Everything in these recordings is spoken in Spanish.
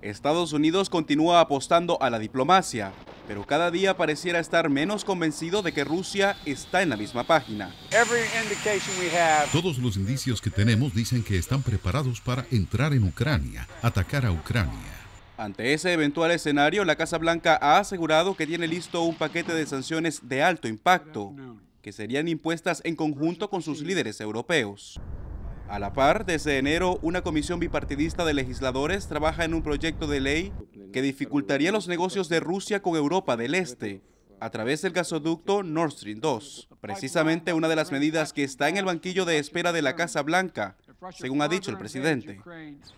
Estados Unidos continúa apostando a la diplomacia, pero cada día pareciera estar menos convencido de que Rusia está en la misma página. Todos los indicios que tenemos dicen que están preparados para entrar en Ucrania, atacar a Ucrania. Ante ese eventual escenario, la Casa Blanca ha asegurado que tiene listo un paquete de sanciones de alto impacto, que serían impuestas en conjunto con sus líderes europeos. A la par, desde enero, una comisión bipartidista de legisladores trabaja en un proyecto de ley que dificultaría los negocios de Rusia con Europa del Este a través del gasoducto Nord Stream 2, precisamente una de las medidas que está en el banquillo de espera de la Casa Blanca, según ha dicho el presidente.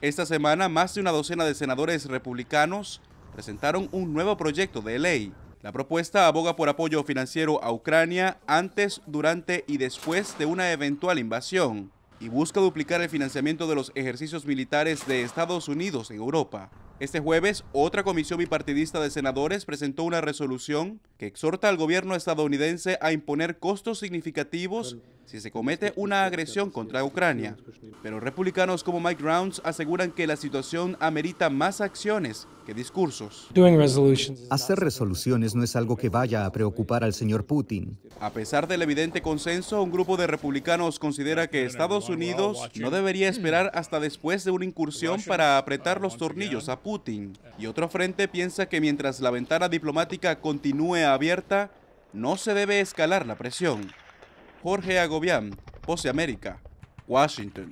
Esta semana, más de una docena de senadores republicanos presentaron un nuevo proyecto de ley. La propuesta aboga por apoyo financiero a Ucrania antes, durante y después de una eventual invasión y busca duplicar el financiamiento de los ejercicios militares de Estados Unidos en Europa. Este jueves, otra comisión bipartidista de senadores presentó una resolución que exhorta al gobierno estadounidense a imponer costos significativos si se comete una agresión contra Ucrania. Pero republicanos como Mike Rounds aseguran que la situación amerita más acciones que discursos. Hacer resoluciones no es algo que vaya a preocupar al señor Putin. A pesar del evidente consenso, un grupo de republicanos considera que Estados Unidos no debería esperar hasta después de una incursión para apretar los tornillos a Putin. Y otro frente piensa que mientras la ventana diplomática continúe abierta, no se debe escalar la presión. Jorge Agobián, Pose América, Washington.